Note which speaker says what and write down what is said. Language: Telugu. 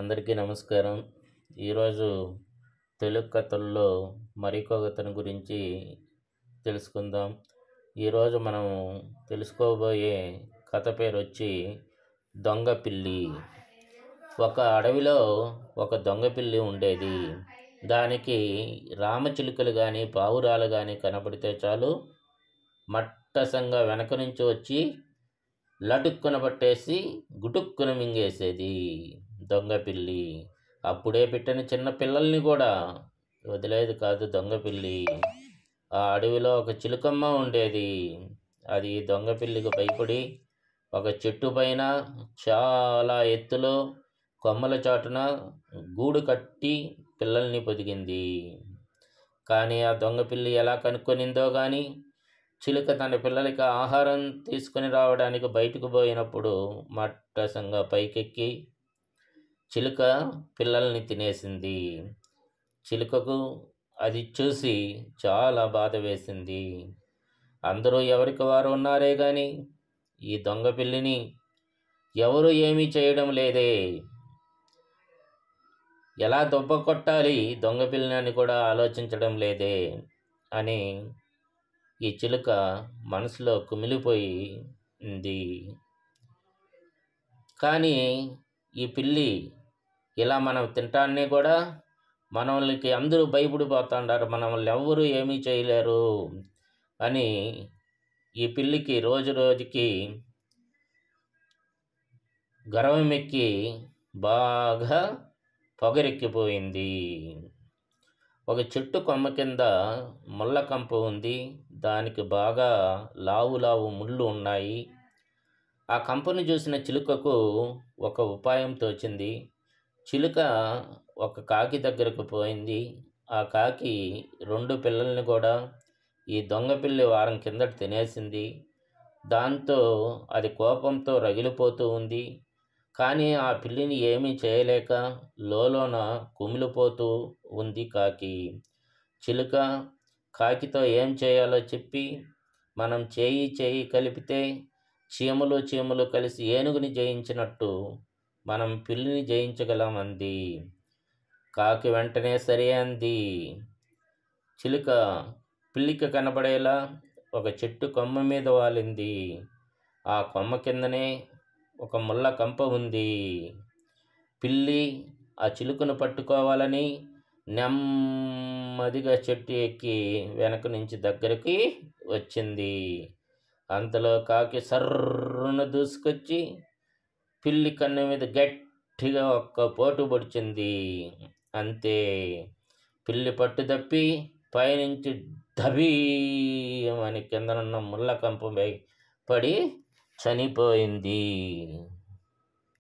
Speaker 1: అందరికీ నమస్కారం ఈరోజు తెలుగు కథల్లో మరికొక గురించి తెలుసుకుందాం ఈరోజు మనం తెలుసుకోబోయే కథ పేరు వచ్చి దొంగ పిల్లి ఒక అడవిలో ఒక దొంగ పిల్లి ఉండేది దానికి రామచిలుకలు కానీ పావురాలు కానీ కనపడితే చాలు మట్టసంగా వెనక నుంచి వచ్చి లటుక్కున పట్టేసి గుటుక్కున మింగేసేది దొంగ పిల్లి అప్పుడే పెట్టిన చిన్న పిల్లల్ని కూడా వదిలేదు కాదు దొంగ పిల్లి ఆ అడవిలో ఒక చిలుకమ్మ ఉండేది అది దొంగ పిల్లికి భయపడి ఒక చెట్టు పైన చాలా ఎత్తులో కొమ్మల చాటున గూడు కట్టి పిల్లల్ని పొదిగింది కానీ ఆ దొంగ పిల్లి ఎలా కనుక్కొనిందో కానీ చిలుక తన పిల్లలకి ఆహారం తీసుకుని రావడానికి బయటకు పోయినప్పుడు మట్టసంగా పైకెక్కి చిలుక పిల్లల్ని తినేసింది చిలుకకు అది చూసి చాలా బాధ వేసింది అందరూ ఎవరికి వారు ఉన్నారే కానీ ఈ దొంగ పిల్లిని ఎవరు ఏమీ చేయడం లేదే ఎలా దొబ్బ కొట్టాలి దొంగ పిల్లని కూడా ఆలోచించడం లేదే అని ఈ చిలుక మనసులో కుమిలిపోయింది కానీ ఈ పిల్లి ఇలా మనం తినటాన్ని కూడా మనల్కి అందరూ భయపడిపోతుంటారు మనల్ని ఎవ్వరూ ఏమీ చేయలేరు అని ఈ పిల్లికి రోజు రోజుకి గర్వం ఎక్కి బాగా పొగరెక్కిపోయింది ఒక చెట్టు కొమ్మ కింద ముళ్ళ కంప ఉంది దానికి బాగా లావు లావు ముళ్ళు ఉన్నాయి ఆ కంపను చూసిన చిలుకకు ఒక ఉపాయం తోచింది చిలుక ఒక కాకి దగ్గరకు పోయింది ఆ కాకి రెండు పిల్లల్ని కూడా ఈ దొంగ పిల్లి వారం కిందట తినేసింది దాంతో అది కోపంతో రగిలిపోతూ ఉంది కానీ ఆ పిల్లిని ఏమీ చేయలేక లోలోన కుమిలిపోతూ ఉంది కాకి చిలుక కాకితో ఏం చేయాలో చెప్పి మనం చేయి చేయి కలిపితే చీమలు చీమలు కలిసి ఏనుగుని జయించినట్టు మనం పిల్లిని జయించగలం అంది కాకి వెంటనే సరే అంది చిలుక పిల్లిక కనబడేలా ఒక చెట్టు కొమ్మ మీద వాలింది ఆ కొమ్మ కిందనే ఒక ముళ్ళ కంప ఉంది పిల్లి ఆ చిలుకను పట్టుకోవాలని నెమ్మదిగా చెట్టు ఎక్కి వెనక నుంచి దగ్గరికి వచ్చింది అంతలో కాకి సర్రును దూసుకొచ్చి పిల్లి కన్ను మీద గట్టిగా ఒక్క పోటు పొడిచింది అంతే పిల్లి పట్టు తప్పి పైనుంచి దబీయమని కిందనున్న ముళ్ళ కంపంపై పడి చనిపోయింది